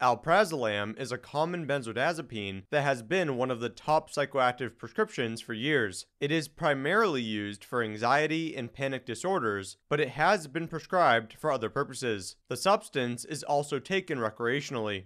Alprazolam is a common benzodiazepine that has been one of the top psychoactive prescriptions for years. It is primarily used for anxiety and panic disorders, but it has been prescribed for other purposes. The substance is also taken recreationally.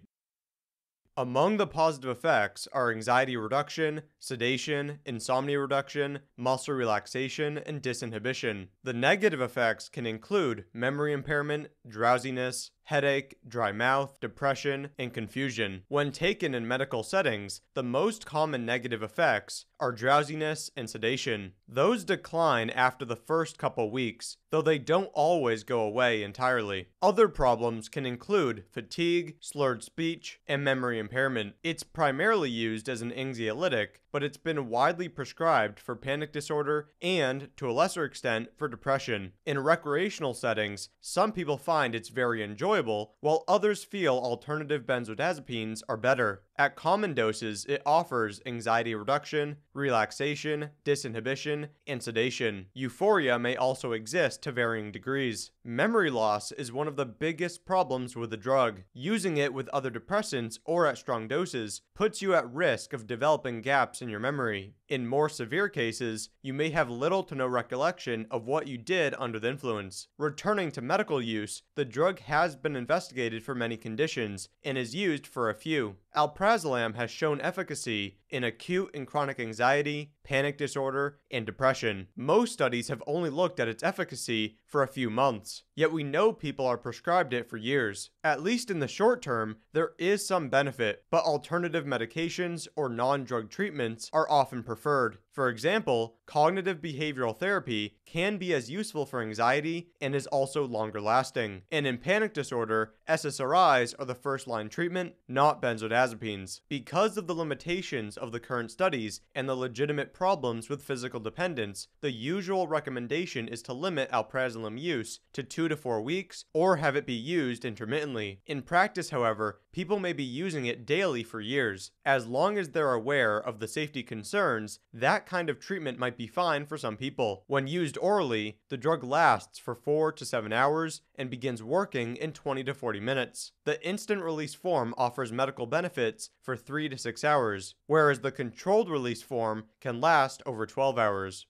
Among the positive effects are anxiety reduction, sedation, insomnia reduction, muscle relaxation, and disinhibition. The negative effects can include memory impairment, drowsiness, headache, dry mouth, depression, and confusion. When taken in medical settings, the most common negative effects are drowsiness and sedation. Those decline after the first couple weeks, though they don't always go away entirely. Other problems can include fatigue, slurred speech, and memory impairment. It's primarily used as an anxiolytic, but it's been widely prescribed for panic disorder and, to a lesser extent, for depression. In recreational settings, some people find it's very enjoyable enjoyable, while others feel alternative benzodiazepines are better. At common doses, it offers anxiety reduction, relaxation, disinhibition, and sedation. Euphoria may also exist to varying degrees. Memory loss is one of the biggest problems with the drug. Using it with other depressants or at strong doses puts you at risk of developing gaps in your memory. In more severe cases, you may have little to no recollection of what you did under the influence. Returning to medical use, the drug has been investigated for many conditions and is used for a few alprazolam has shown efficacy in acute and chronic anxiety, panic disorder, and depression. Most studies have only looked at its efficacy for a few months, yet we know people are prescribed it for years. At least in the short term, there is some benefit, but alternative medications or non drug treatments are often preferred. For example, cognitive behavioral therapy can be as useful for anxiety and is also longer lasting. And in panic disorder, SSRIs are the first line treatment, not benzodiazepines. Because of the limitations of the current studies and the legitimate problems with physical dependence, the usual recommendation is to limit alprazolam use to 2 to 4 weeks or have it be used intermittently. In practice, however, people may be using it daily for years. As long as they're aware of the safety concerns, that kind of treatment might be fine for some people. When used orally, the drug lasts for 4 to 7 hours and begins working in 20 to 40 minutes. The instant release form offers medical benefits for 3 to 6 hours, whereas the controlled release form can last over 12 hours.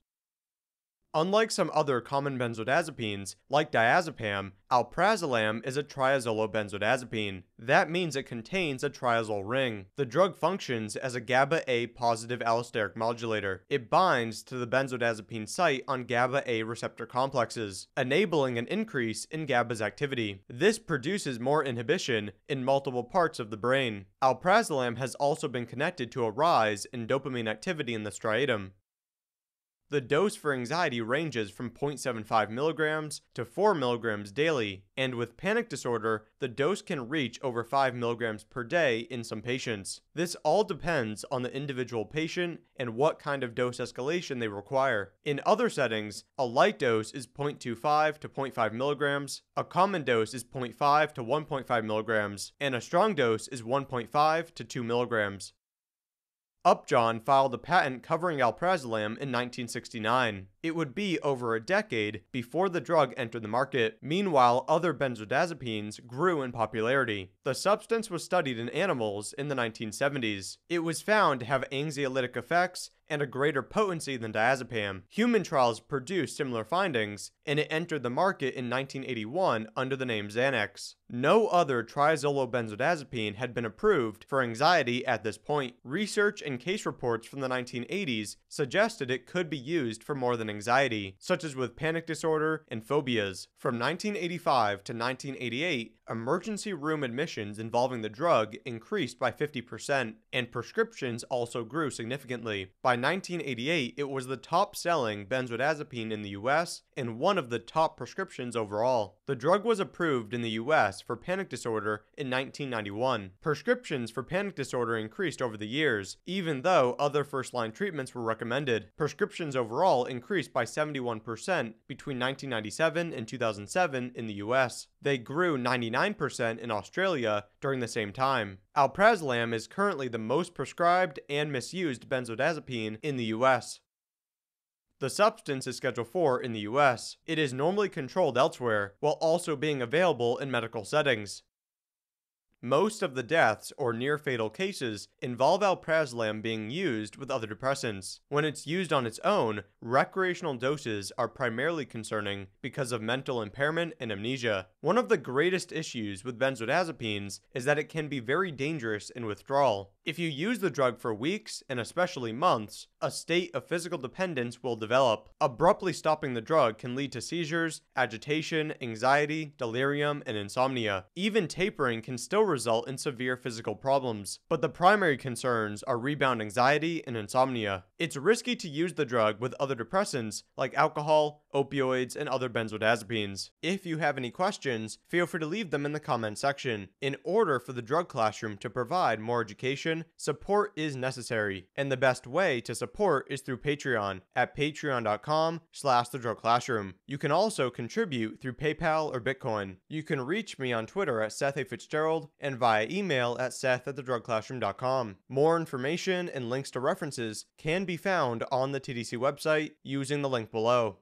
Unlike some other common benzodiazepines, like diazepam, alprazolam is a triazolobenzodiazepine. That means it contains a triazole ring. The drug functions as a GABA-A positive allosteric modulator. It binds to the benzodiazepine site on GABA-A receptor complexes, enabling an increase in GABA's activity. This produces more inhibition in multiple parts of the brain. Alprazolam has also been connected to a rise in dopamine activity in the striatum. The dose for anxiety ranges from 0.75 milligrams to 4 milligrams daily, and with panic disorder, the dose can reach over 5 milligrams per day in some patients. This all depends on the individual patient and what kind of dose escalation they require. In other settings, a light dose is 0.25 to 0.5 milligrams, a common dose is 0.5 to 1.5 milligrams, and a strong dose is 1.5 to 2 milligrams. Upjohn filed a patent covering alprazolam in 1969 it would be over a decade before the drug entered the market. Meanwhile, other benzodiazepines grew in popularity. The substance was studied in animals in the 1970s. It was found to have anxiolytic effects and a greater potency than diazepam. Human trials produced similar findings, and it entered the market in 1981 under the name Xanax. No other triazolobenzodiazepine had been approved for anxiety at this point. Research and case reports from the 1980s suggested it could be used for more than anxiety, such as with panic disorder and phobias. From 1985 to 1988, emergency room admissions involving the drug increased by 50%, and prescriptions also grew significantly. By 1988, it was the top selling benzodiazepine in the US and one of the top prescriptions overall. The drug was approved in the US for panic disorder in 1991. Prescriptions for panic disorder increased over the years, even though other first line treatments were recommended. Prescriptions overall increased by 71% between 1997 and 2007 in the US. They grew 99 percent in Australia during the same time. Alprazolam is currently the most prescribed and misused benzodiazepine in the US. The substance is Schedule 4 in the US. It is normally controlled elsewhere, while also being available in medical settings. Most of the deaths or near fatal cases involve alprazolam being used with other depressants. When it's used on its own, recreational doses are primarily concerning because of mental impairment and amnesia. One of the greatest issues with benzodiazepines is that it can be very dangerous in withdrawal. If you use the drug for weeks and especially months, a state of physical dependence will develop. Abruptly stopping the drug can lead to seizures, agitation, anxiety, delirium, and insomnia. Even tapering can still result in severe physical problems, but the primary concerns are rebound anxiety and insomnia. It's risky to use the drug with other depressants like alcohol, opioids, and other benzodiazepines. If you have any questions, feel free to leave them in the comment section. In order for the drug classroom to provide more education, support is necessary, and the best way to support is through Patreon at patreon.com slash the drug classroom. You can also contribute through PayPal or Bitcoin. You can reach me on Twitter at Seth A. Fitzgerald and via email at seth at thedrugclassroom.com. More information and links to references can be found on the TDC website using the link below.